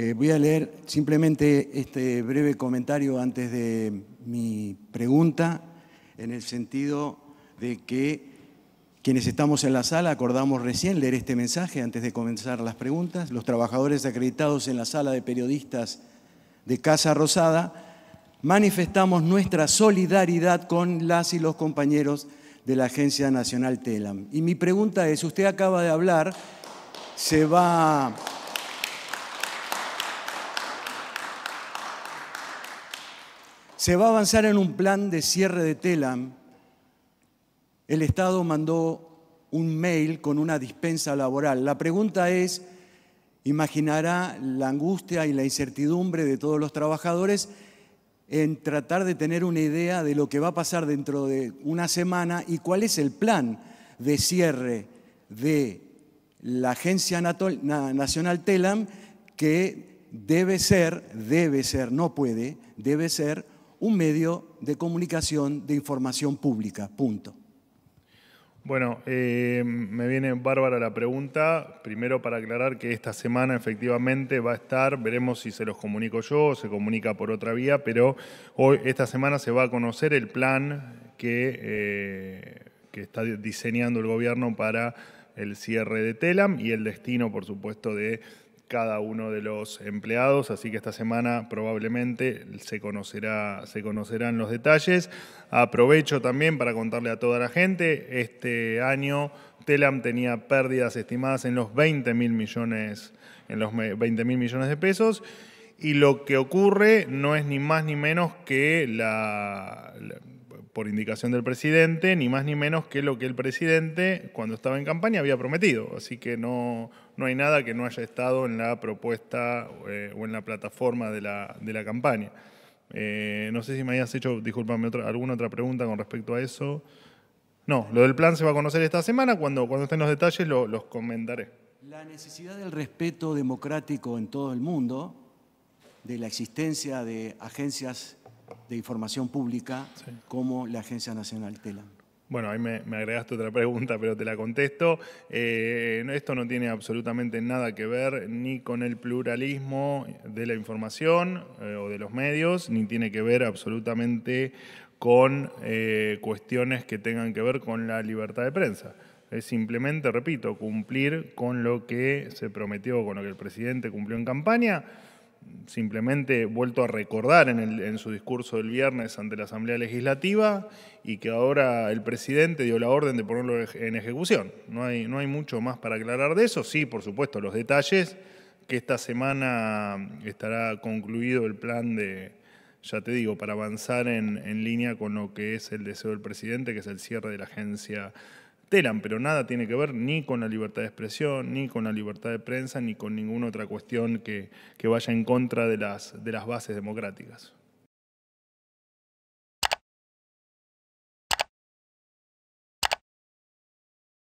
Eh, voy a leer simplemente este breve comentario antes de mi pregunta, en el sentido de que quienes estamos en la sala acordamos recién leer este mensaje antes de comenzar las preguntas. Los trabajadores acreditados en la sala de periodistas de Casa Rosada manifestamos nuestra solidaridad con las y los compañeros de la Agencia Nacional TELAM. Y mi pregunta es, usted acaba de hablar, se va... se va a avanzar en un plan de cierre de Telam. El Estado mandó un mail con una dispensa laboral. La pregunta es, imaginará la angustia y la incertidumbre de todos los trabajadores en tratar de tener una idea de lo que va a pasar dentro de una semana y cuál es el plan de cierre de la Agencia Nacional TELAM que debe ser, debe ser, no puede, debe ser un medio de comunicación de información pública. Punto. Bueno, eh, me viene bárbara la pregunta. Primero para aclarar que esta semana efectivamente va a estar, veremos si se los comunico yo o se comunica por otra vía, pero hoy, esta semana se va a conocer el plan que, eh, que está diseñando el gobierno para el cierre de Telam y el destino, por supuesto, de cada uno de los empleados, así que esta semana probablemente se, conocerá, se conocerán los detalles. Aprovecho también para contarle a toda la gente, este año Telam tenía pérdidas estimadas en los 20 mil millones, millones de pesos. Y lo que ocurre no es ni más ni menos que la por indicación del presidente, ni más ni menos que lo que el presidente cuando estaba en campaña había prometido. Así que no, no hay nada que no haya estado en la propuesta eh, o en la plataforma de la, de la campaña. Eh, no sé si me habías hecho, discúlpame, alguna otra pregunta con respecto a eso. No, lo del plan se va a conocer esta semana, cuando, cuando estén los detalles los comentaré. La necesidad del respeto democrático en todo el mundo, de la existencia de agencias de información pública como la Agencia Nacional TELAM. Bueno, ahí me, agregaste otra pregunta, pero te la contesto. Eh, esto no tiene absolutamente nada que ver ni con el pluralismo de la información eh, o de los medios, ni tiene que ver absolutamente con eh, cuestiones que tengan que ver con la libertad de prensa. Es simplemente, repito, cumplir con lo que se prometió, con lo que el presidente cumplió en campaña simplemente vuelto a recordar en, su discurso del viernes ante la Asamblea Legislativa y que ahora el presidente dio la orden de ponerlo en ejecución. No hay, no hay mucho más para aclarar de eso, sí, por supuesto, los detalles, que esta semana estará concluido el plan de, ya te digo, para avanzar en, en línea con lo que es el deseo del presidente, que es el cierre de la agencia pero nada tiene que ver ni con la libertad de expresión, ni con la libertad de prensa, ni con ninguna otra cuestión que, vaya en contra de las bases democráticas.